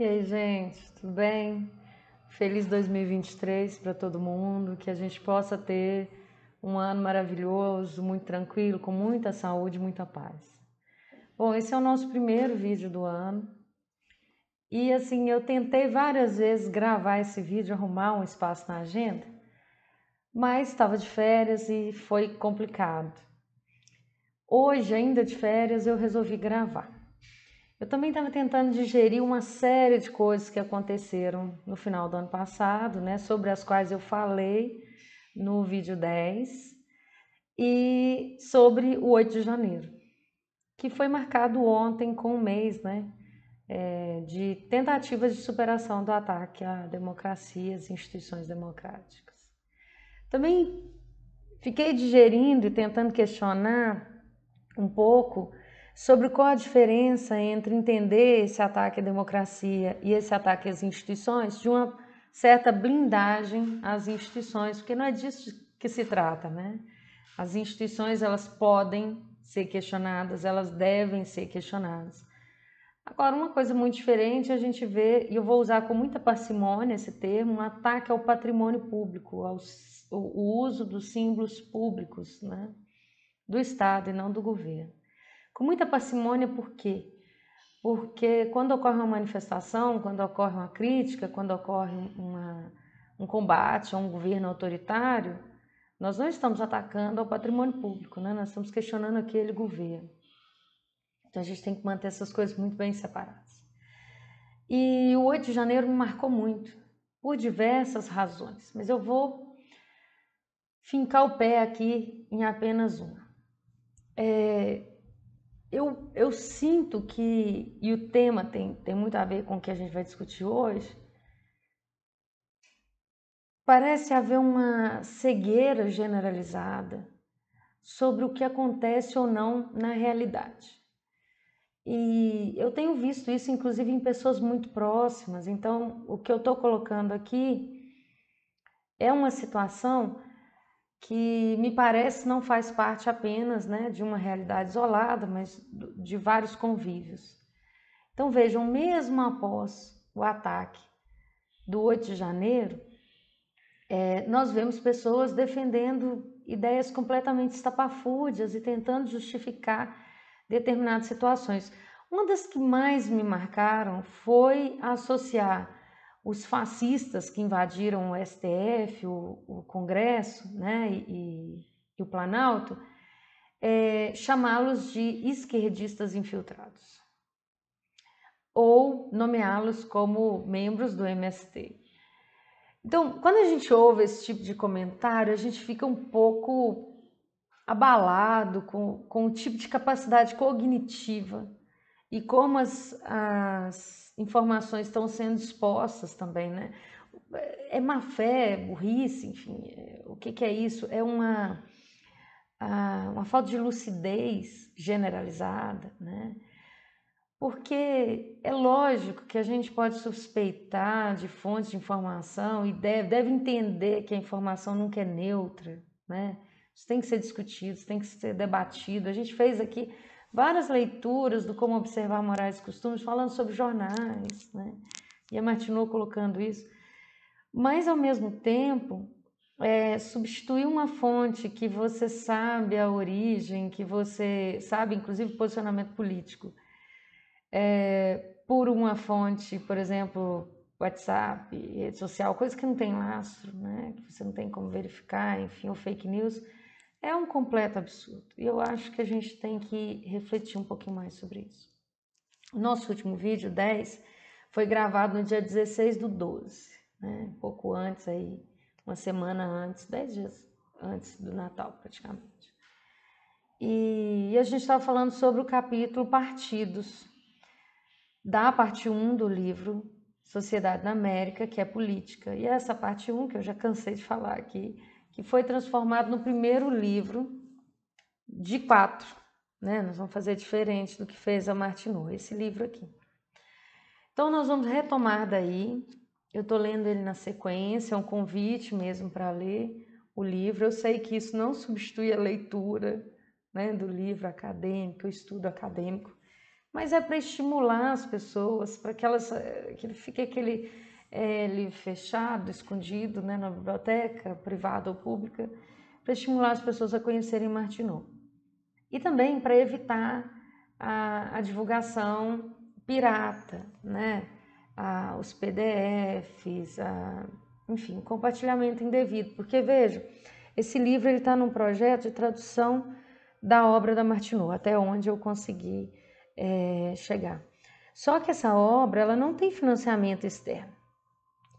E aí, gente, tudo bem? Feliz 2023 para todo mundo, que a gente possa ter um ano maravilhoso, muito tranquilo, com muita saúde, muita paz. Bom, esse é o nosso primeiro vídeo do ano. E assim, eu tentei várias vezes gravar esse vídeo, arrumar um espaço na agenda, mas estava de férias e foi complicado. Hoje, ainda de férias, eu resolvi gravar. Eu também estava tentando digerir uma série de coisas que aconteceram no final do ano passado, né, sobre as quais eu falei no vídeo 10 e sobre o 8 de janeiro, que foi marcado ontem com um mês, né, é, de tentativas de superação do ataque à democracia, às instituições democráticas. Também fiquei digerindo e tentando questionar um pouco sobre qual a diferença entre entender esse ataque à democracia e esse ataque às instituições de uma certa blindagem às instituições, porque não é disso que se trata, né? As instituições elas podem ser questionadas, elas devem ser questionadas. Agora, uma coisa muito diferente a gente vê, e eu vou usar com muita parcimônia esse termo, um ataque ao patrimônio público, ao o uso dos símbolos públicos né, do Estado e não do governo. Com muita parcimônia, por quê? Porque quando ocorre uma manifestação, quando ocorre uma crítica, quando ocorre uma, um combate a um governo autoritário, nós não estamos atacando ao patrimônio público, né? nós estamos questionando aquele governo. Então a gente tem que manter essas coisas muito bem separadas. E o 8 de janeiro me marcou muito, por diversas razões, mas eu vou fincar o pé aqui em apenas uma. É, eu, eu sinto que, e o tema tem, tem muito a ver com o que a gente vai discutir hoje, parece haver uma cegueira generalizada sobre o que acontece ou não na realidade. E eu tenho visto isso, inclusive, em pessoas muito próximas. Então, o que eu estou colocando aqui é uma situação que me parece não faz parte apenas né, de uma realidade isolada, mas de vários convívios. Então vejam, mesmo após o ataque do 8 de janeiro, é, nós vemos pessoas defendendo ideias completamente estapafúrdias e tentando justificar determinadas situações. Uma das que mais me marcaram foi associar os fascistas que invadiram o STF, o, o Congresso né, e, e o Planalto, é, chamá-los de esquerdistas infiltrados ou nomeá-los como membros do MST. Então, quando a gente ouve esse tipo de comentário, a gente fica um pouco abalado com, com o tipo de capacidade cognitiva e como as, as informações estão sendo expostas também, né? É má fé, é burrice, enfim, é, o que, que, é isso? É uma, uma falta de lucidez generalizada, né? Porque é lógico que a gente pode suspeitar de fontes de informação e deve, deve entender que a informação nunca é neutra, né? Isso tem que ser discutido, isso tem que ser debatido. A gente fez aqui várias leituras do como observar morais e costumes, falando sobre jornais, né? E a Martineau colocando isso. Mas, ao mesmo tempo, é, substituir uma fonte que você sabe a origem, que você sabe, inclusive, o posicionamento político, é, por uma fonte, por exemplo, WhatsApp, rede social, coisa que não tem laço, né? que você não tem como verificar, enfim, ou fake news é um completo absurdo. E eu acho que a gente tem que refletir um pouquinho mais sobre isso. nosso último vídeo, 10, foi gravado no dia 16 do 12, né? um pouco antes aí, uma semana antes, 10 dias antes do Natal praticamente. E, e a gente estava falando sobre o capítulo Partidos, da parte 1 do livro Sociedade na América, que é política. E essa parte 1, que eu já cansei de falar aqui, que foi transformado no primeiro livro de quatro. Né? Nós vamos fazer diferente do que fez a Martineau, esse livro aqui. Então, nós vamos retomar daí. Eu estou lendo ele na sequência, é um convite mesmo para ler o livro. Eu sei que isso não substitui a leitura né, do livro acadêmico, o estudo acadêmico, mas é para estimular as pessoas, para que elas eh, que fique aquele ele é, fechado, escondido, né, na biblioteca privada ou pública, para estimular as pessoas a conhecerem Martineau. E também para evitar a, a, divulgação pirata, né, a, os PDFs, a, enfim, compartilhamento indevido. Porque, veja, esse livro está num projeto de tradução da obra da Martineau, até onde eu consegui é, chegar. Só que essa obra ela não tem financiamento externo.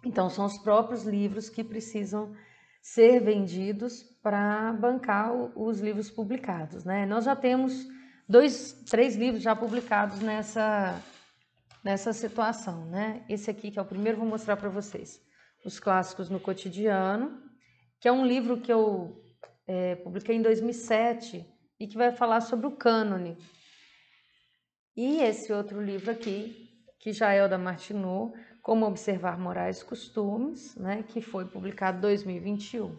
Então, são os próprios livros que precisam ser vendidos para bancar os livros publicados. Né? Nós já temos dois, três livros já publicados nessa, nessa situação. Né? Esse aqui, que é o primeiro, vou mostrar para vocês. Os Clássicos no Cotidiano, que é um livro que eu é, publiquei em 2007 e que vai falar sobre o cânone. E esse outro livro aqui, que já é o da Martinot, como Observar Morais e Costumes, né, que foi publicado em 2021.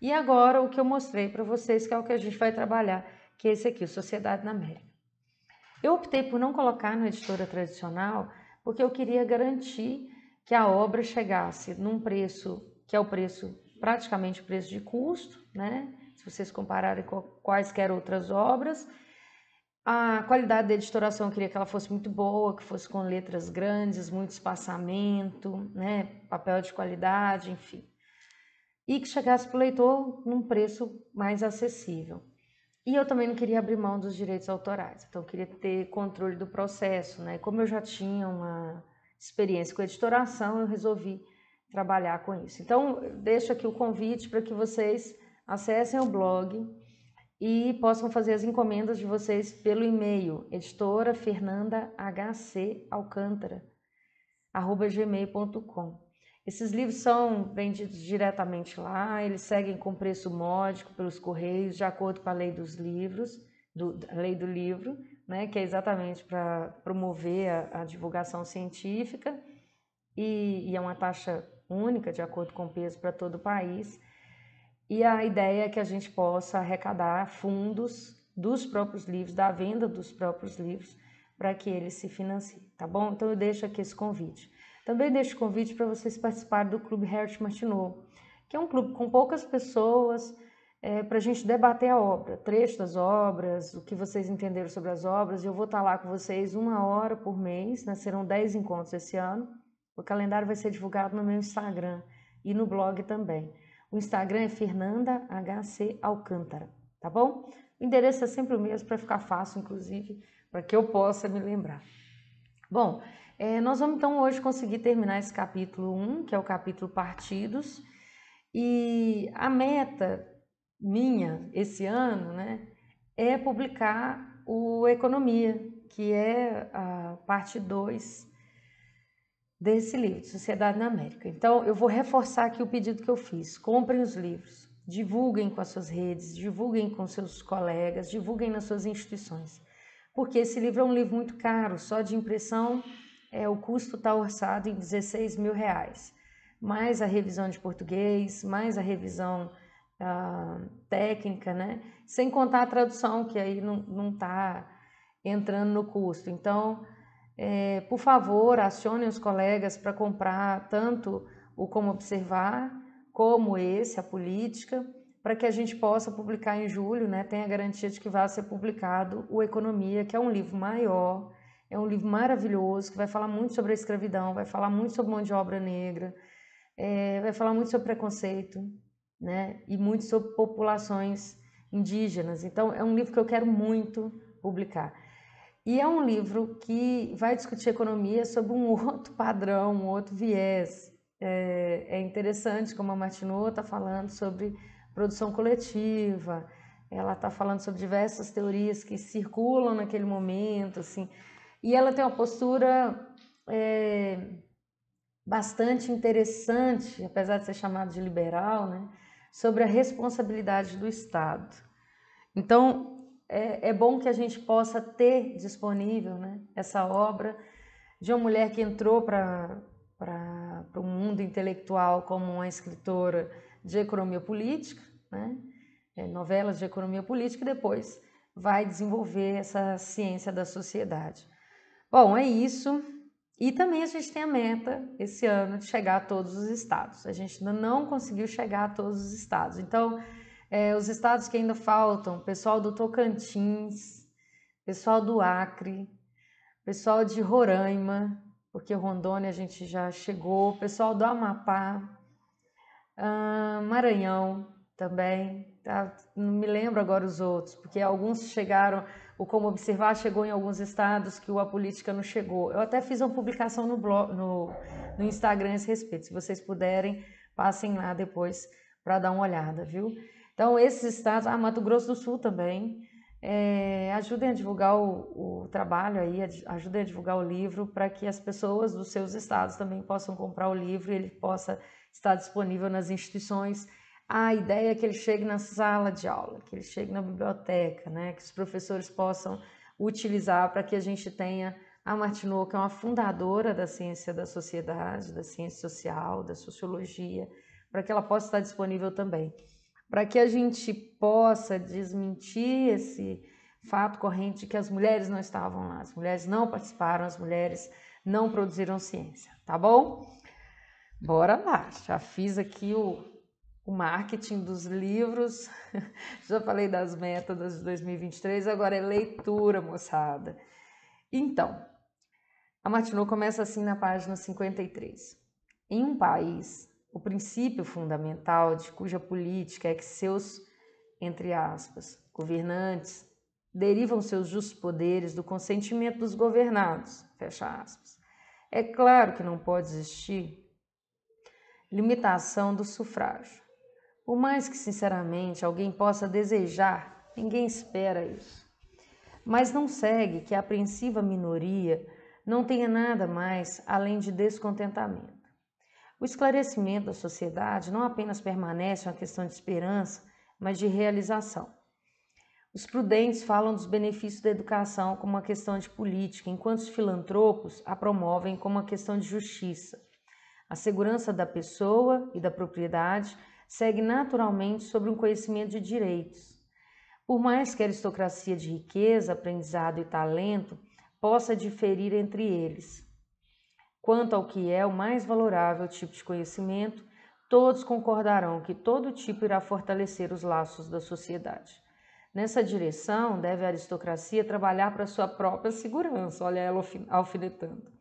E agora o que eu mostrei para vocês, que é o que a gente vai trabalhar, que é esse aqui, Sociedade na América. Eu optei por não colocar na editora tradicional, porque eu queria garantir que a obra chegasse num preço que é o preço praticamente o preço de custo, né? Se vocês compararem com quaisquer outras obras, a qualidade da editoração eu queria que ela fosse muito boa, que fosse com letras grandes, muito espaçamento, né? papel de qualidade, enfim. E que chegasse para o leitor num preço mais acessível. E eu também não queria abrir mão dos direitos autorais, então eu queria ter controle do processo. Né? Como eu já tinha uma experiência com editoração, eu resolvi trabalhar com isso. Então, deixo aqui o convite para que vocês acessem o blog e possam fazer as encomendas de vocês pelo e-mail editora Fernanda HC Alcântara arroba gmail.com. Esses livros são vendidos diretamente lá, eles seguem com preço módico pelos correios, de acordo com a lei dos livros, do, a lei do livro, né, que é exatamente para promover a, a, divulgação científica e, e é uma taxa única, de acordo com o peso, para todo o país. E a ideia é que a gente possa arrecadar fundos dos próprios livros, da venda dos próprios livros, para que eles se financiem, tá bom? Então eu deixo aqui esse convite. Também deixo o convite para vocês participarem do Clube Hert Martineau, que é um clube com poucas pessoas, é, para a gente debater a obra, trecho das obras, o que vocês entenderam sobre as obras. Eu vou estar tá lá com vocês uma hora por mês, né? serão 10 encontros esse ano. O calendário vai ser divulgado no meu Instagram e no blog também. O Instagram é Fernanda HC Alcântara, tá bom? O endereço é sempre o mesmo para ficar fácil, inclusive, para que eu possa me lembrar. Bom, é, nós vamos então hoje conseguir terminar esse capítulo 1, que é o capítulo Partidos, e a meta minha esse ano né, é publicar o Economia, que é a parte 2 desse livro, Sociedade na América. Então, eu vou reforçar aqui o pedido que eu fiz: comprem os livros, divulguem com as suas redes, divulguem com seus colegas, divulguem nas suas instituições, porque esse livro é um livro muito caro, só de impressão é, o custo está orçado em 16 mil reais, mais a revisão de português, mais a revisão ah, técnica, né? Sem contar a tradução, que aí não está entrando no custo. Então, é, por favor, acionem os colegas para comprar tanto o Como Observar, como esse, a política, para que a gente possa publicar em julho, né? Tem a garantia de que vai ser publicado o Economia, que é um livro maior, é um livro maravilhoso, que vai falar muito sobre a escravidão, vai falar muito sobre mão de obra negra, é, vai falar muito sobre preconceito, né? E muito sobre populações indígenas. Então, é um livro que eu quero muito publicar. E é um livro que vai discutir economia sob um outro padrão, um outro viés. É, é interessante como a Martinot está falando sobre produção coletiva, ela está falando sobre diversas teorias que circulam naquele momento, assim, e ela tem uma postura é, bastante interessante, apesar de ser chamado de liberal, né, sobre a responsabilidade do Estado. Então, é, é bom que a gente possa ter disponível né, essa obra de uma mulher que entrou para o mundo intelectual como uma escritora de economia política, né, é, novelas de economia política, e depois vai desenvolver essa ciência da sociedade. Bom, é isso. E também a gente tem a meta esse ano de chegar a todos os estados. A gente ainda não conseguiu chegar a todos os estados. Então, é, os estados que ainda faltam, pessoal do Tocantins, pessoal do Acre, pessoal de Roraima, porque Rondônia a gente já chegou, pessoal do Amapá, uh, Maranhão também, tá? não me lembro agora os outros, porque alguns chegaram, o Como Observar chegou em alguns estados que o A Política não chegou. Eu até fiz uma publicação no, blog, no, no Instagram a esse respeito, se vocês puderem, passem lá depois para dar uma olhada, viu? Então, esses estados, ah, Mato Grosso do Sul também, é, ajudem a divulgar o, o, trabalho aí, ajudem a divulgar o livro para que as pessoas dos seus estados também possam comprar o livro e ele possa estar disponível nas instituições. A ideia é que ele chegue na sala de aula, que ele chegue na biblioteca, né, que os professores possam utilizar para que a gente tenha a Martineau, que é uma fundadora da ciência da sociedade, da ciência social, da sociologia, para que ela possa estar disponível também para que a gente possa desmentir esse fato corrente de que as mulheres não estavam lá, as mulheres não participaram, as mulheres não produziram ciência, tá bom? Bora lá, já fiz aqui o, o marketing dos livros, já falei das métodas de 2023, agora é leitura, moçada. Então, a Martineau começa assim na página 53. Em um país o princípio fundamental de cuja política é que seus, entre aspas, governantes derivam seus justos poderes do consentimento dos governados, fecha aspas. É claro que não pode existir limitação do sufrágio. Por mais que, sinceramente, alguém possa desejar, ninguém espera isso. Mas não segue que a apreensiva minoria não tenha nada mais além de descontentamento. O esclarecimento da sociedade não apenas permanece uma questão de esperança, mas de realização. Os prudentes falam dos benefícios da educação como uma questão de política, enquanto os filantropos a promovem como uma questão de justiça. A segurança da pessoa e da propriedade segue naturalmente sobre um conhecimento de direitos. Por mais que a aristocracia de riqueza, aprendizado e talento possa diferir entre eles, Quanto ao que é o mais valorável tipo de conhecimento, todos concordarão que todo tipo irá fortalecer os laços da sociedade. Nessa direção, deve a aristocracia trabalhar para sua própria segurança, olha ela alfinetando.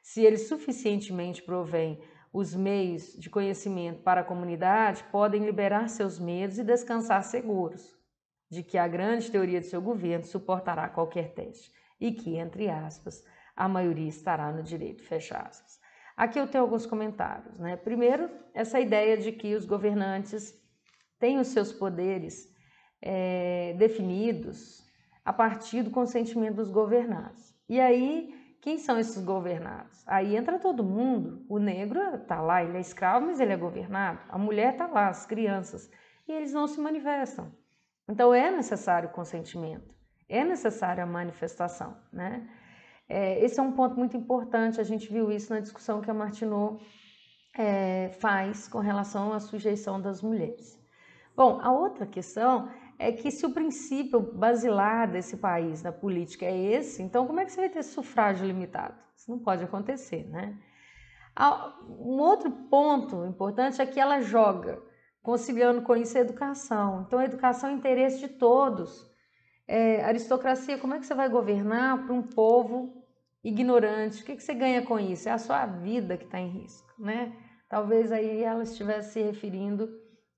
Se eles suficientemente provém os meios de conhecimento para a comunidade, podem liberar seus medos e descansar seguros de que a grande teoria de seu governo suportará qualquer teste e que, entre aspas, a maioria estará no direito. Fecha aspas. Aqui eu tenho alguns comentários. Né? Primeiro, essa ideia de que os governantes têm os seus poderes é, definidos a partir do consentimento dos governados. E aí, quem são esses governados? Aí entra todo mundo. O negro está lá, ele é escravo, mas ele é governado. A mulher está lá, as crianças. E eles não se manifestam. Então é necessário o consentimento, é necessária a manifestação, né? É, esse é um ponto muito importante, a gente viu isso na discussão que a Martineau é, faz com relação à sujeição das mulheres. Bom, a outra questão é que se o princípio basilar desse país, da política, é esse, então como é que você vai ter sufrágio limitado? Isso não pode acontecer, né? Um outro ponto importante é que ela joga, conciliando com isso a educação. Então, a educação é interesse de todos. É, aristocracia, como é que você vai governar para um povo ignorantes. O que, que você ganha com isso? É a sua vida que está em risco, né? Talvez aí ela estivesse se referindo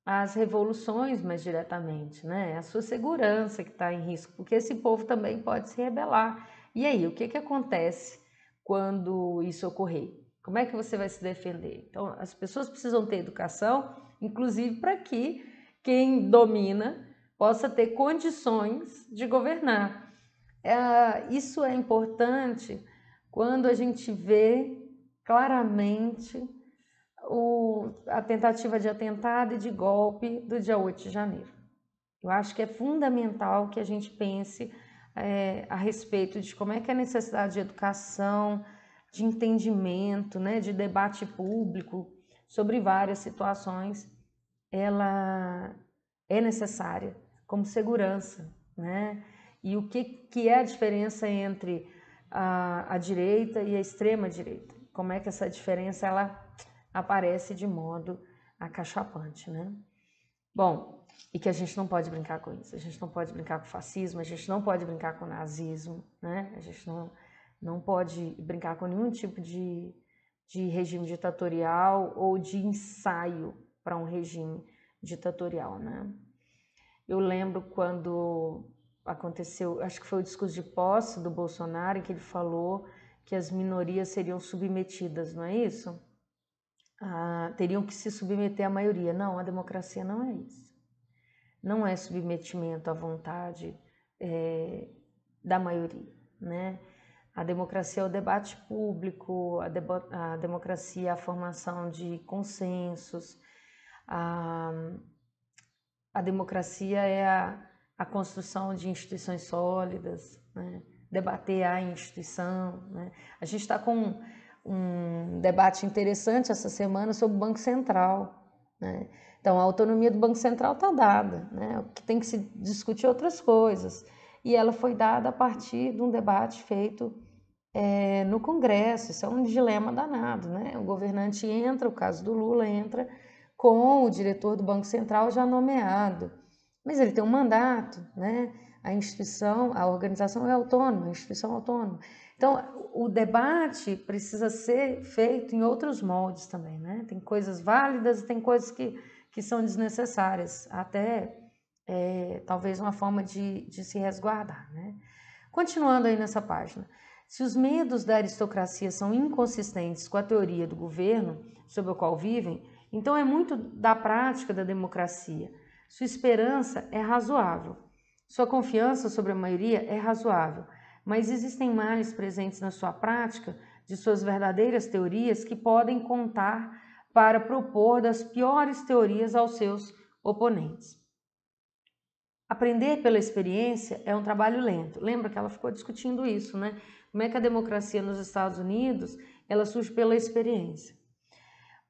às revoluções mais diretamente, né? É a sua segurança que está em risco, porque esse povo também pode se rebelar. E aí, o que, que acontece quando isso ocorrer? Como é que você vai se defender? Então, as pessoas precisam ter educação, inclusive para que quem domina possa ter condições de governar. É, isso é importante quando a gente vê claramente o, a tentativa de atentado e de golpe do dia 8 de janeiro. Eu acho que é fundamental que a gente pense é, a respeito de como é que é a necessidade de educação, de entendimento, né, de debate público sobre várias situações, ela é necessária como segurança, né? E o que, que é a diferença entre a, a direita e a extrema-direita. Como é que essa diferença ela aparece de modo acachapante, né? Bom, e que a gente não pode brincar com isso. A gente não pode brincar com fascismo, a gente não pode brincar com nazismo, né? A gente não, não pode brincar com nenhum tipo de, de regime ditatorial ou de ensaio para um regime ditatorial, né? Eu lembro quando aconteceu, acho que foi o discurso de posse do Bolsonaro, em que ele falou que as minorias seriam submetidas, não é isso? Ah, teriam que se submeter à maioria. Não, a democracia não é isso. Não é submetimento à vontade é, da maioria, né? A democracia é o debate público, a, debo a democracia é a formação de consensos, a, a democracia é a a construção de instituições sólidas, né? debater a instituição. Né? A gente está com um debate interessante essa semana sobre o Banco Central. Né? Então, a autonomia do Banco Central está dada, né? o que tem que se discutir é outras coisas. E ela foi dada a partir de um debate feito é, no Congresso. Isso é um dilema danado. Né? O governante entra, o caso do Lula entra, com o diretor do Banco Central já nomeado mas ele tem um mandato, né? A instituição, a organização é autônoma, a instituição é autônoma. Então, o debate precisa ser feito em outros moldes também, né? Tem coisas válidas e tem coisas que, que são desnecessárias, até é, talvez uma forma de, de se resguardar, né? Continuando aí nessa página. Se os medos da aristocracia são inconsistentes com a teoria do governo sobre o qual vivem, então é muito da prática da democracia, sua esperança é razoável. Sua confiança sobre a maioria é razoável, mas existem males presentes na sua prática de suas verdadeiras teorias que podem contar para propor das piores teorias aos seus oponentes. Aprender pela experiência é um trabalho lento. Lembra que ela ficou discutindo isso, né? Como é que a democracia nos Estados Unidos ela surge pela experiência?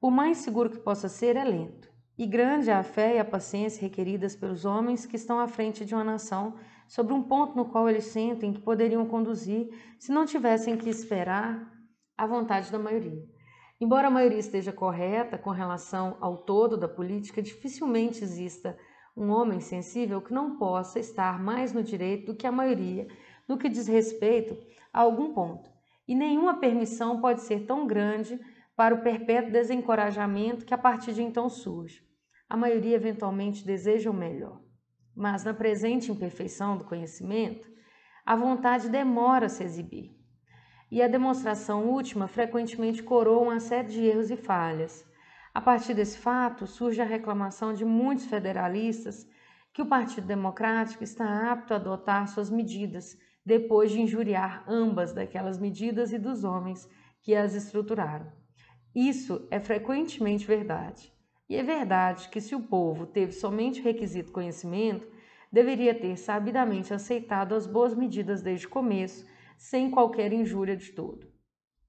O mais seguro que possa ser, é lento. E grande é a fé e a paciência requeridas pelos homens que estão à frente de uma nação, sobre um ponto no qual eles sentem que poderiam conduzir se não tivessem que esperar a vontade da maioria. Embora a maioria esteja correta com relação ao todo da política, dificilmente exista um homem sensível que não possa estar mais no direito do que a maioria no que diz respeito a algum ponto. E nenhuma permissão pode ser tão grande para o perpétuo desencorajamento que a partir de então surge. A maioria eventualmente deseja o melhor, mas na presente imperfeição do conhecimento, a vontade demora a se exibir. E a demonstração última frequentemente coroa uma série de erros e falhas. A partir desse fato, surge a reclamação de muitos federalistas que o Partido Democrático está apto a adotar suas medidas, depois de injuriar ambas daquelas medidas e dos homens que as estruturaram. Isso é frequentemente verdade. E é verdade que, se o povo teve somente o requisito conhecimento, deveria ter sabidamente aceitado as boas medidas desde o começo, sem qualquer injúria de todo.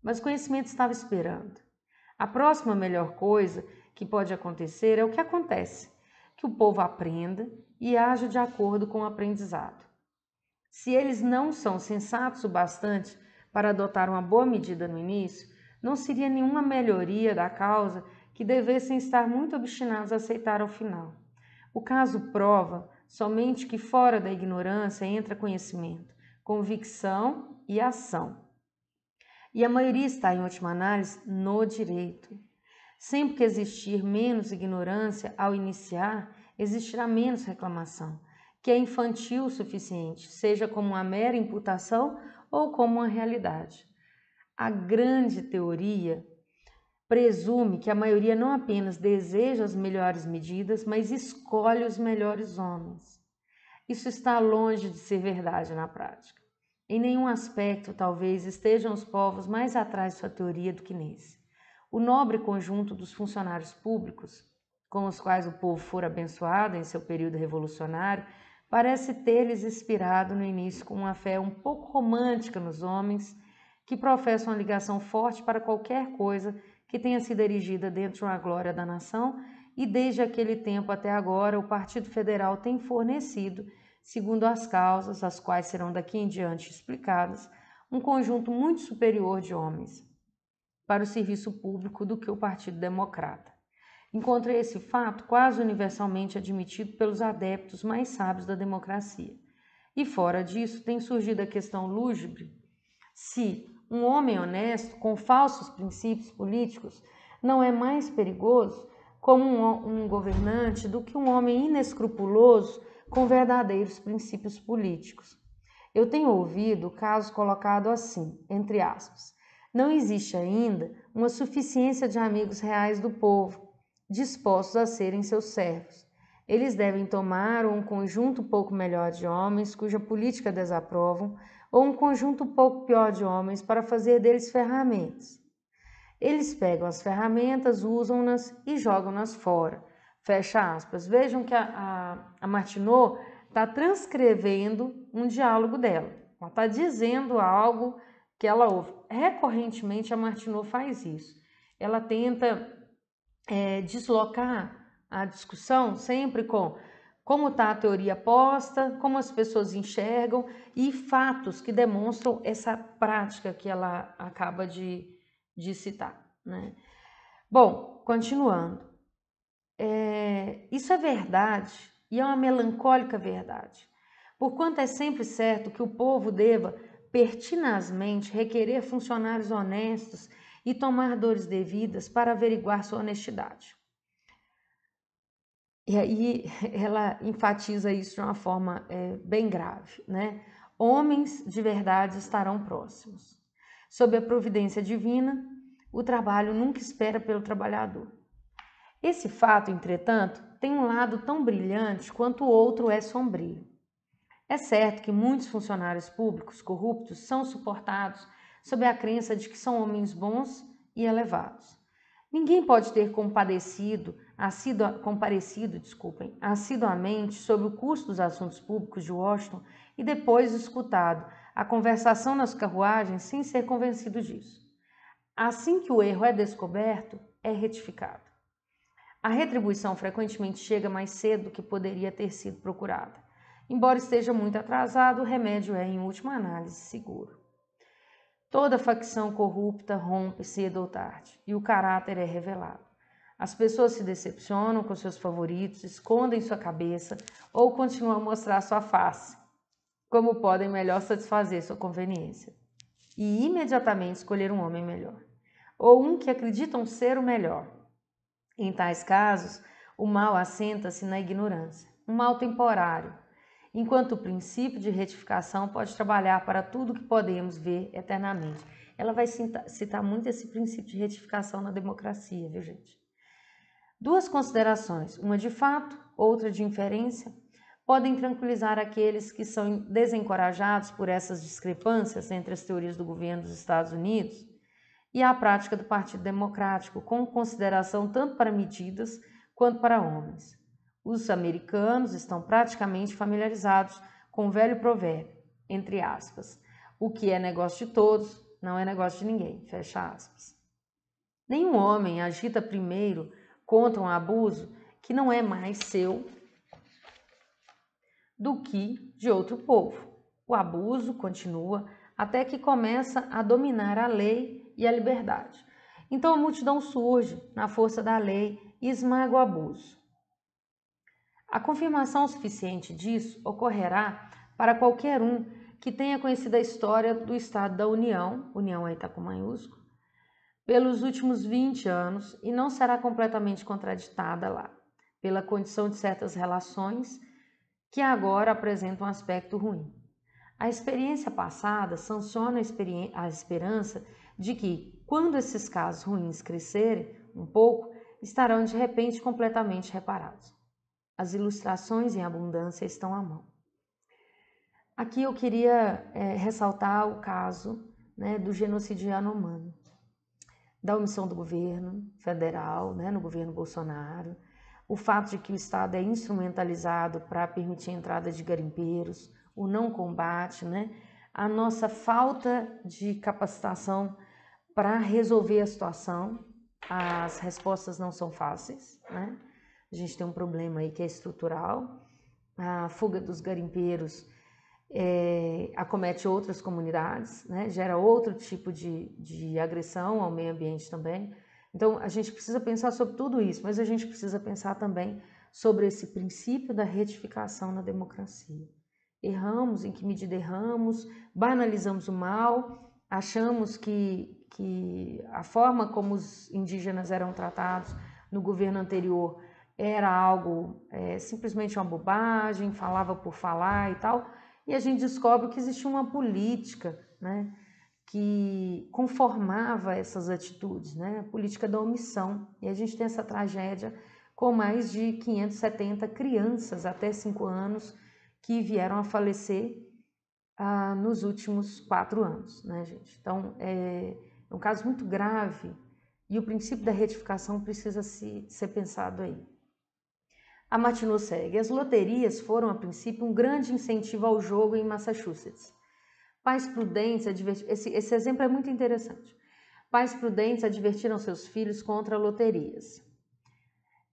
Mas o conhecimento estava esperando. A próxima melhor coisa que pode acontecer é o que acontece: que o povo aprenda e haja de acordo com o aprendizado. Se eles não são sensatos o bastante para adotar uma boa medida no início, não seria nenhuma melhoria da causa que devessem estar muito obstinados a aceitar ao final. O caso prova somente que fora da ignorância entra conhecimento, convicção e ação. E a maioria está, em última análise, no direito. Sempre que existir menos ignorância ao iniciar, existirá menos reclamação, que é infantil o suficiente, seja como uma mera imputação ou como uma realidade. A grande teoria presume que a maioria não apenas deseja as melhores medidas, mas escolhe os melhores homens. Isso está longe de ser verdade na prática. Em nenhum aspecto, talvez, estejam os povos mais atrás de sua teoria do que nesse. O nobre conjunto dos funcionários públicos, com os quais o povo for abençoado em seu período revolucionário, parece ter-lhes inspirado no início com uma fé um pouco romântica nos homens que professam uma ligação forte para qualquer coisa que tenha sido erigida dentro da glória da nação, e desde aquele tempo até agora o Partido Federal tem fornecido, segundo as causas, as quais serão daqui em diante explicadas, um conjunto muito superior de homens para o serviço público do que o Partido Democrata. Encontrei esse fato quase universalmente admitido pelos adeptos mais sábios da democracia. E fora disso, tem surgido a questão lúgubre se um homem honesto, com falsos princípios políticos, não é mais perigoso como um, governante do que um homem inescrupuloso com verdadeiros princípios políticos. Eu tenho ouvido o caso colocado assim, entre aspas. Não existe ainda uma suficiência de amigos reais do povo, dispostos a serem seus servos. Eles devem tomar um conjunto pouco melhor de homens cuja política desaprovam, ou um conjunto pouco pior de homens para fazer deles ferramentas. Eles pegam as ferramentas, usam-nas e jogam-nas fora. Fecha aspas. Vejam que a, a, a Martineau está transcrevendo um diálogo dela. Ela está dizendo algo que ela ouve. Recorrentemente a Martineau faz isso. Ela tenta é, deslocar a discussão sempre com como está a teoria posta, como as pessoas enxergam e fatos que demonstram essa prática que ela acaba de, de citar. Né? Bom, continuando. É, isso é verdade e é uma melancólica verdade, porquanto é sempre certo que o povo deva pertinazmente requerer funcionários honestos e tomar dores devidas para averiguar sua honestidade. E aí ela enfatiza isso de uma forma é, bem grave, né? Homens de verdade estarão próximos. Sob a providência divina, o trabalho nunca espera pelo trabalhador. Esse fato, entretanto, tem um lado tão brilhante quanto o outro é sombrio. É certo que muitos funcionários públicos corruptos são suportados sob a crença de que são homens bons e elevados. Ninguém pode ter compadecido, assidu, comparecido, desculpem, assiduamente sobre o custo dos assuntos públicos de Washington e depois escutado a conversação nas carruagens sem ser convencido disso. Assim que o erro é descoberto, é retificado. A retribuição frequentemente chega mais cedo do que poderia ter sido procurada. Embora esteja muito atrasado, o remédio é, em última análise, seguro. Toda facção corrupta rompe cedo ou tarde e o caráter é revelado. As pessoas se decepcionam com seus favoritos, escondem sua cabeça ou continuam a mostrar sua face, como podem melhor satisfazer sua conveniência e imediatamente escolher um homem melhor ou um que acreditam ser o melhor. Em tais casos, o mal assenta-se na ignorância, um mal temporário, enquanto o princípio de retificação pode trabalhar para tudo que podemos ver eternamente. Ela vai citar muito esse princípio de retificação na democracia, viu, gente? Duas considerações, uma de fato, outra de inferência, podem tranquilizar aqueles que são desencorajados por essas discrepâncias entre as teorias do governo dos Estados Unidos e a prática do Partido Democrático, com consideração tanto para medidas quanto para homens. Os americanos estão praticamente familiarizados com o velho provérbio, entre aspas, o que é negócio de todos não é negócio de ninguém, fecha aspas. Nenhum homem agita primeiro contra um abuso que não é mais seu do que de outro povo. O abuso continua até que começa a dominar a lei e a liberdade. Então a multidão surge na força da lei e esmaga o abuso. A confirmação suficiente disso ocorrerá para qualquer um que tenha conhecido a história do Estado da União, União aí está com maiúsculo, pelos últimos 20 anos e não será completamente contraditada lá, pela condição de certas relações que agora apresentam um aspecto ruim. A experiência passada sanciona a, a esperança de que, quando esses casos ruins crescerem um pouco, estarão de repente completamente reparados. As ilustrações em abundância estão à mão. Aqui eu queria é, ressaltar o caso né, do genocídio Yanomami, da omissão do governo federal, né, no governo Bolsonaro, o fato de que o Estado é instrumentalizado para permitir a entrada de garimpeiros, o não combate, né, a nossa falta de capacitação para resolver a situação, as respostas não são fáceis, né? A gente tem um problema aí que é estrutural. A fuga dos garimpeiros é, acomete outras comunidades, né? gera outro tipo de, de agressão ao meio ambiente também. Então, a gente precisa pensar sobre tudo isso, mas a gente precisa pensar também sobre esse princípio da retificação na democracia. Erramos, em que medida erramos, banalizamos o mal, achamos que, que a forma como os indígenas eram tratados no governo anterior era algo é, simplesmente uma bobagem, falava por falar e tal. E a gente descobre que existia uma política né, que conformava essas atitudes, né, a política da omissão. E a gente tem essa tragédia com mais de 570 crianças até 5 anos que vieram a falecer ah, nos últimos quatro anos, né, gente? Então, é, é um caso muito grave e o princípio da retificação precisa se, ser pensado aí. A Matinu segue. As loterias foram, a princípio, um grande incentivo ao jogo em Massachusetts. Pais prudentes advertiram. Esse, esse exemplo é muito interessante. Pais prudentes advertiram seus filhos contra loterias.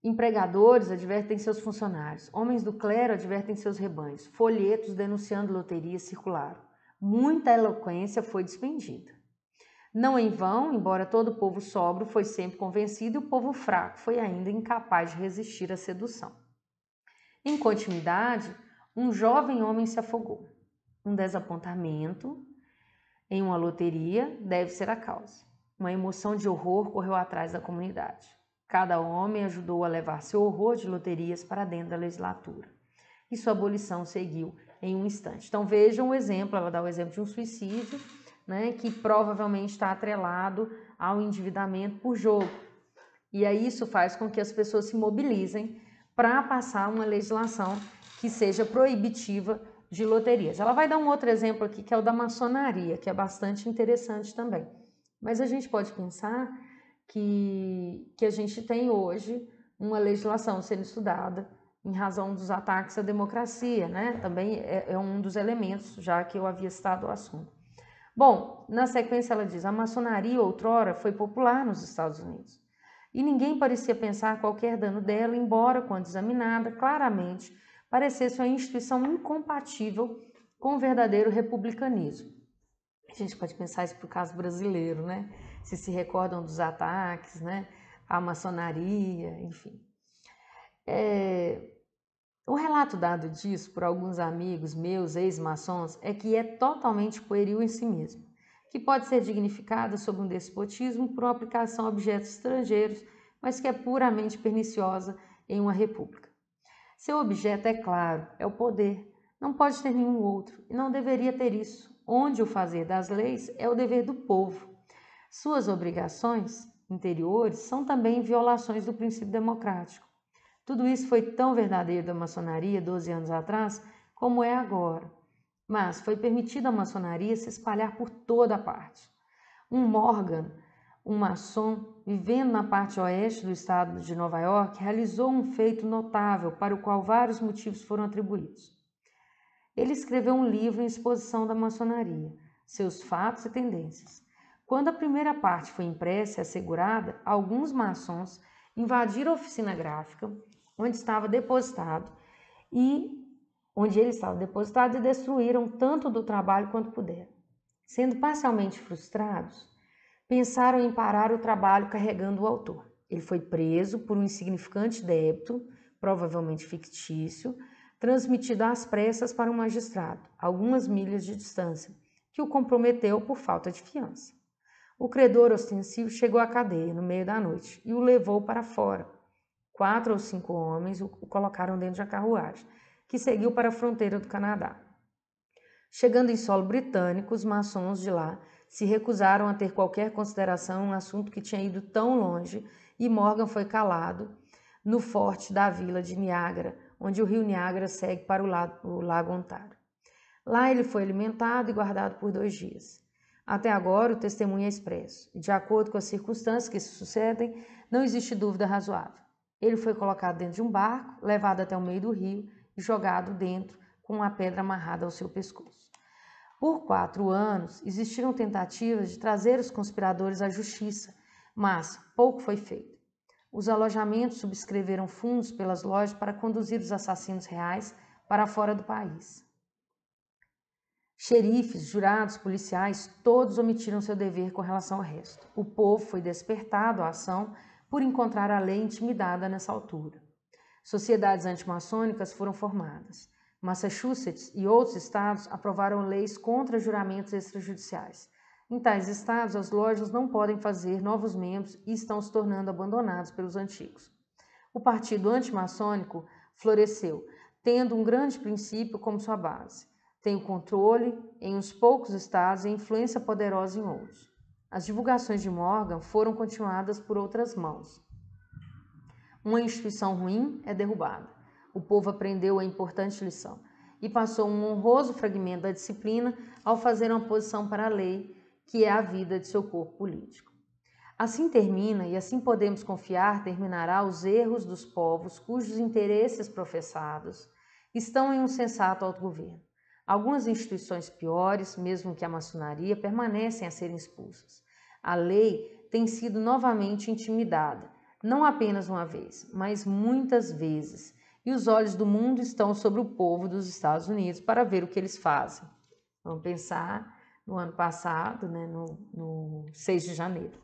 Empregadores advertem seus funcionários. Homens do clero advertem seus rebanhos. Folhetos denunciando loterias circularam. Muita eloquência foi despendida. Não em vão, embora todo o povo sóbrio foi sempre convencido, e o povo fraco foi ainda incapaz de resistir à sedução. Em continuidade, um jovem homem se afogou. Um desapontamento em uma loteria deve ser a causa. Uma emoção de horror correu atrás da comunidade. Cada homem ajudou a levar seu horror de loterias para dentro da legislatura. E sua abolição seguiu em um instante. Então vejam o exemplo, ela dá o exemplo de um suicídio, né, que provavelmente está atrelado ao endividamento por jogo. E aí isso faz com que as pessoas se mobilizem para passar uma legislação que seja proibitiva de loterias. Ela vai dar um outro exemplo aqui, que é o da maçonaria, que é bastante interessante também. Mas a gente pode pensar que, que a gente tem hoje uma legislação sendo estudada em razão dos ataques à democracia, né? Também é, é um dos elementos, já que eu havia citado o assunto. Bom, na sequência ela diz: a maçonaria outrora foi popular nos Estados Unidos e ninguém parecia pensar qualquer dano dela, embora, quando examinada, claramente parecesse uma instituição incompatível com o verdadeiro republicanismo. A gente pode pensar isso para o caso brasileiro, né? Se se recordam dos ataques, né? A maçonaria, enfim. É... O relato dado disso por alguns amigos meus, ex-maçons, é que é totalmente pueril em si mesmo que pode ser dignificada sob um despotismo por uma aplicação a objetos estrangeiros, mas que é puramente perniciosa em uma república. Seu objeto, é claro, é o poder. Não pode ter nenhum outro e não deveria ter isso, onde o fazer das leis é o dever do povo. Suas obrigações interiores são também violações do princípio democrático. Tudo isso foi tão verdadeiro da maçonaria 12 anos atrás como é agora mas foi permitido à maçonaria se espalhar por toda a parte. Um Morgan, um maçom vivendo na parte oeste do estado de Nova York, realizou um feito notável para o qual vários motivos foram atribuídos. Ele escreveu um livro em exposição da maçonaria, seus fatos e tendências. Quando a primeira parte foi impressa e assegurada, alguns maçons invadiram a oficina gráfica, onde estava depositado, e onde ele estava depositado, e destruíram tanto do trabalho quanto puderam. Sendo parcialmente frustrados, pensaram em parar o trabalho carregando o autor. Ele foi preso por um insignificante débito, provavelmente fictício, transmitido às pressas para um magistrado, algumas milhas de distância, que o comprometeu por falta de fiança. O credor ostensivo chegou à cadeia no meio da noite e o levou para fora. Quatro ou cinco homens o colocaram dentro da carruagem que seguiu para a fronteira do Canadá. Chegando em solo britânico, os maçons de lá se recusaram a ter qualquer consideração um assunto que tinha ido tão longe e Morgan foi calado no forte da vila de Niágara, onde o rio Niágara segue para o, o Lago Ontário. Lá ele foi alimentado e guardado por dois dias. Até agora, o testemunho é expresso. De acordo com as circunstâncias que se sucedem, não existe dúvida razoável. Ele foi colocado dentro de um barco, levado até o meio do rio jogado dentro com a pedra amarrada ao seu pescoço. Por quatro anos, existiram tentativas de trazer os conspiradores à justiça, mas pouco foi feito. Os alojamentos subscreveram fundos pelas lojas para conduzir os assassinos reais para fora do país. Xerifes, jurados, policiais, todos omitiram seu dever com relação ao resto. O povo foi despertado à ação por encontrar a lei intimidada nessa altura. Sociedades antimaçônicas foram formadas. Massachusetts e outros estados aprovaram leis contra juramentos extrajudiciais. Em tais estados, as lojas não podem fazer novos membros e estão se tornando abandonados pelos antigos. O partido antimaçônico floresceu, tendo um grande princípio como sua base. Tem o controle em uns poucos estados e influência poderosa em outros. As divulgações de Morgan foram continuadas por outras mãos. Uma instituição ruim é derrubada. O povo aprendeu a importante lição e passou um honroso fragmento da disciplina ao fazer uma posição para a lei, que é a vida de seu corpo político. Assim termina, e assim podemos confiar, terminará os erros dos povos cujos interesses professados estão em um sensato autogoverno. Algumas instituições piores, mesmo que a maçonaria, permanecem a serem expulsas. A lei tem sido novamente intimidada não apenas uma vez, mas muitas vezes, e os olhos do mundo estão sobre o povo dos Estados Unidos para ver o que eles fazem. Vamos pensar no ano passado, né, no, no 6 de janeiro.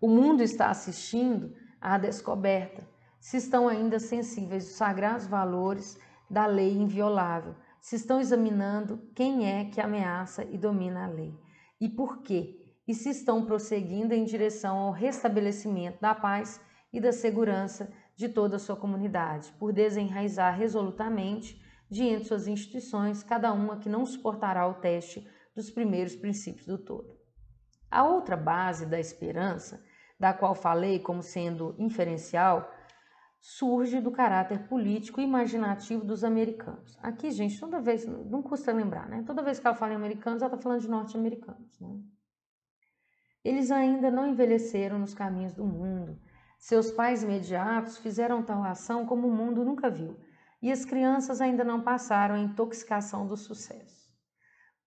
O mundo está assistindo à descoberta se estão ainda sensíveis aos sagrados valores da lei inviolável, se estão examinando quem é que ameaça e domina a lei e por quê e se estão prosseguindo em direção ao restabelecimento da paz e da segurança de toda a sua comunidade, por desenraizar resolutamente, diante de suas instituições, cada uma que não suportará o teste dos primeiros princípios do todo. A outra base da esperança, da qual falei como sendo inferencial, surge do caráter político e imaginativo dos americanos. Aqui, gente, toda vez, não custa lembrar, né? Toda vez que ela fala em americanos, ela está falando de norte-americanos, né? Eles ainda não envelheceram nos caminhos do mundo. Seus pais imediatos fizeram tal ação como o mundo nunca viu, e as crianças ainda não passaram a intoxicação do sucesso.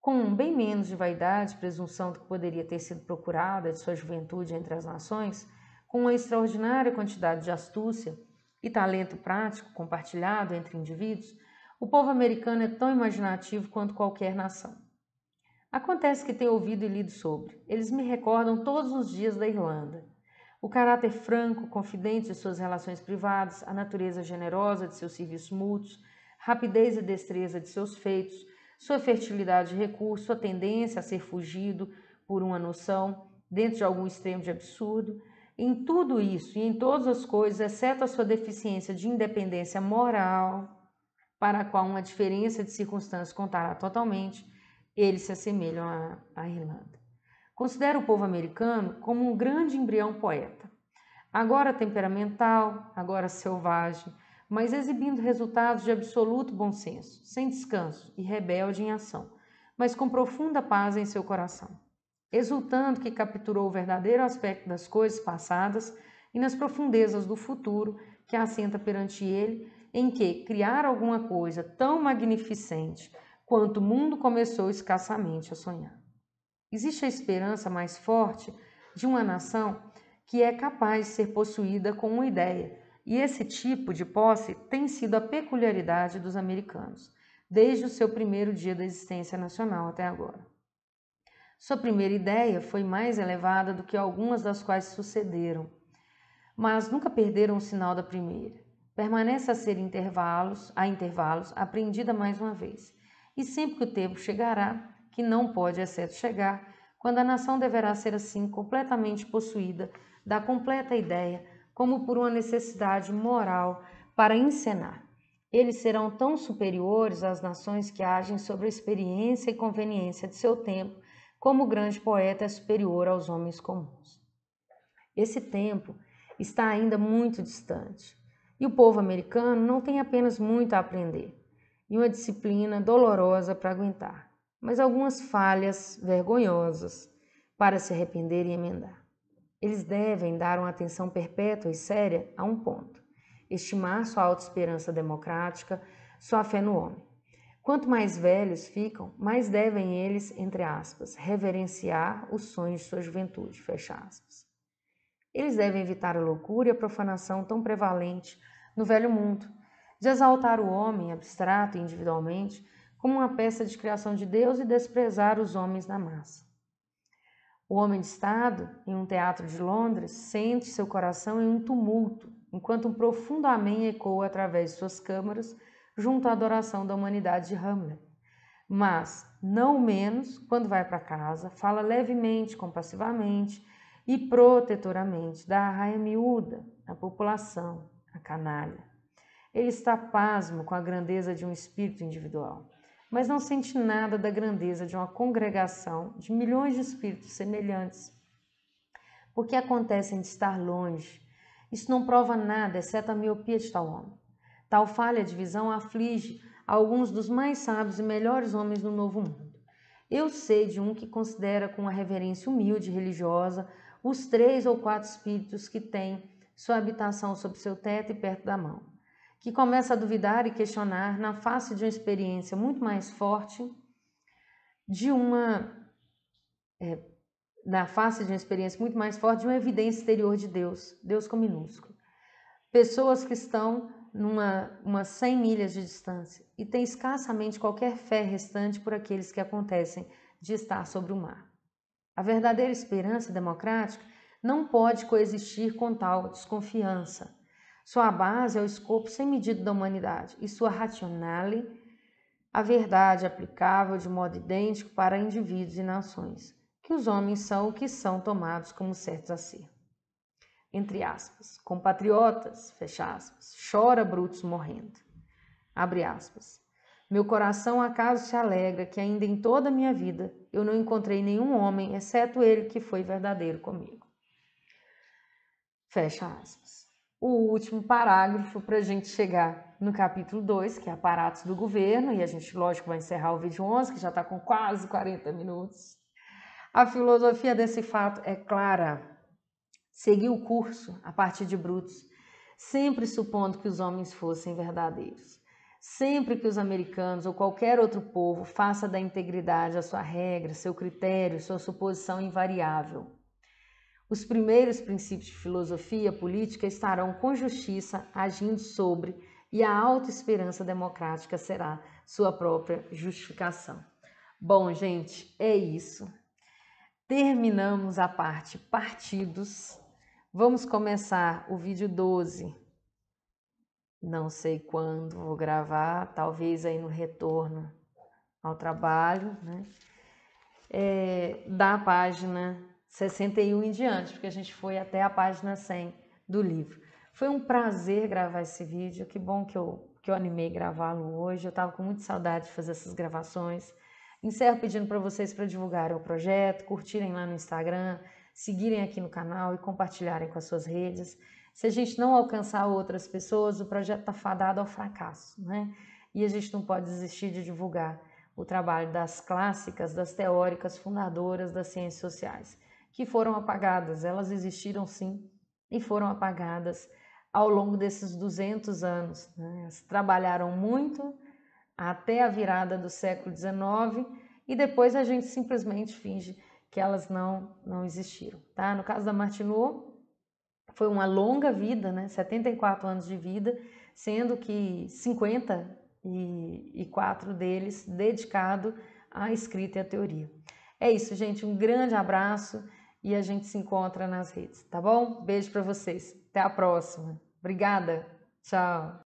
Com bem menos de vaidade e presunção do que poderia ter sido procurada de sua juventude entre as nações, com uma extraordinária quantidade de astúcia e talento prático compartilhado entre indivíduos, o povo americano é tão imaginativo quanto qualquer nação. Acontece que tenho ouvido e lido sobre. Eles me recordam todos os dias da Irlanda. O caráter franco, confidente de suas relações privadas, a natureza generosa de seus serviços mútuos, rapidez e destreza de seus feitos, sua fertilidade de recurso, sua tendência a ser fugido por uma noção dentro de algum extremo de absurdo, em tudo isso e em todas as coisas, exceto a sua deficiência de independência moral, para a qual uma diferença de circunstâncias contará totalmente, eles se assemelham à, à Irlanda. Considera o povo americano como um grande embrião poeta. Agora temperamental, agora selvagem, mas exibindo resultados de absoluto bom senso, sem descanso e rebelde em ação, mas com profunda paz em seu coração. Exultando que capturou o verdadeiro aspecto das coisas passadas e nas profundezas do futuro que assenta perante ele, em que criar alguma coisa tão magnificente quanto o mundo começou escassamente a sonhar. Existe a esperança mais forte de uma nação que é capaz de ser possuída com uma ideia, e esse tipo de posse tem sido a peculiaridade dos americanos, desde o seu primeiro dia da existência nacional até agora. Sua primeira ideia foi mais elevada do que algumas das quais sucederam, mas nunca perderam o sinal da primeira. Permanece a ser intervalos, a intervalos, aprendida mais uma vez e sempre que o tempo chegará, que não pode exceto chegar, quando a nação deverá ser assim completamente possuída da completa ideia, como por uma necessidade moral para encenar. Eles serão tão superiores às nações que agem sobre a experiência e conveniência de seu tempo, como o grande poeta é superior aos homens comuns. Esse tempo está ainda muito distante, e o povo americano não tem apenas muito a aprender, e uma disciplina dolorosa para aguentar, mas algumas falhas vergonhosas para se arrepender e emendar. Eles devem dar uma atenção perpétua e séria a um ponto: estimar sua autoesperança democrática, sua fé no homem. Quanto mais velhos ficam, mais devem eles, entre aspas, reverenciar os sonhos de sua juventude, fecha aspas. Eles devem evitar a loucura e a profanação tão prevalente no velho mundo, de exaltar o homem abstrato e individualmente como uma peça de criação de Deus e desprezar os homens na massa. O homem de Estado, em um teatro de Londres, sente seu coração em um tumulto, enquanto um profundo amém ecoa através de suas câmaras junto à adoração da humanidade de Hamlet. Mas, não menos, quando vai para casa, fala levemente, compassivamente e protetoramente da arraia miúda, a população, a canalha. Ele está pasmo com a grandeza de um espírito individual, mas não sente nada da grandeza de uma congregação de milhões de espíritos semelhantes. Porque acontecem de estar longe. Isso não prova nada, exceto a miopia de tal homem. Tal falha de visão aflige alguns dos mais sábios e melhores homens do novo mundo. Eu sei de um que considera com uma reverência humilde e religiosa os três ou quatro espíritos que têm sua habitação sob seu teto e perto da mão que começa a duvidar e questionar na face de uma experiência muito mais forte, de uma. É, na face de uma experiência muito mais forte, de uma evidência exterior de Deus, Deus com minúsculo. Pessoas que estão numa umas 100 milhas de distância e têm escassamente qualquer fé restante por aqueles que acontecem de estar sobre o mar. A verdadeira esperança democrática não pode coexistir com tal desconfiança. Sua base é o escopo sem medida da humanidade e sua rationale, a verdade aplicável de modo idêntico para indivíduos e nações, que os homens são o que são tomados como certos a ser. Entre aspas, compatriotas, fecha aspas, chora brutos morrendo. Abre aspas. Meu coração acaso se alegra que ainda em toda a minha vida eu não encontrei nenhum homem, exceto ele que foi verdadeiro comigo. Fecha aspas o último parágrafo para a gente chegar no capítulo 2, que é aparatos do governo, e a gente, lógico, vai encerrar o vídeo 11, que já está com quase 40 minutos. A filosofia desse fato é clara. seguir o curso a partir de Brutus, sempre supondo que os homens fossem verdadeiros. Sempre que os americanos ou qualquer outro povo faça da integridade a sua regra, seu critério, sua suposição invariável. Os primeiros princípios de filosofia política estarão com justiça agindo sobre e a autoesperança democrática será sua própria justificação. Bom, gente, é isso. Terminamos a parte partidos. Vamos começar o vídeo 12. Não sei quando vou gravar, talvez aí no retorno ao trabalho, né? É, da página 61 em diante, porque a gente foi até a página 100 do livro. Foi um prazer gravar esse vídeo, que bom que eu, que eu animei gravá-lo hoje, eu estava com muita saudade de fazer essas gravações. Encerro pedindo para vocês para divulgarem o projeto, curtirem lá no Instagram, seguirem aqui no canal e compartilharem com as suas redes. Se a gente não alcançar outras pessoas, o projeto está fadado ao fracasso, né? E a gente não pode desistir de divulgar o trabalho das clássicas, das teóricas fundadoras das ciências sociais que foram apagadas. Elas existiram sim e foram apagadas ao longo desses 200 anos. Né? Elas trabalharam muito até a virada do século XIX e depois a gente simplesmente finge que elas não, não existiram. Tá? No caso da Martineau, foi uma longa vida, né? 74 anos de vida, sendo que 54 deles dedicado à escrita e à teoria. É isso, gente. Um grande abraço e a gente se encontra nas redes, tá bom? Beijo para vocês. Até a próxima. Obrigada. Tchau.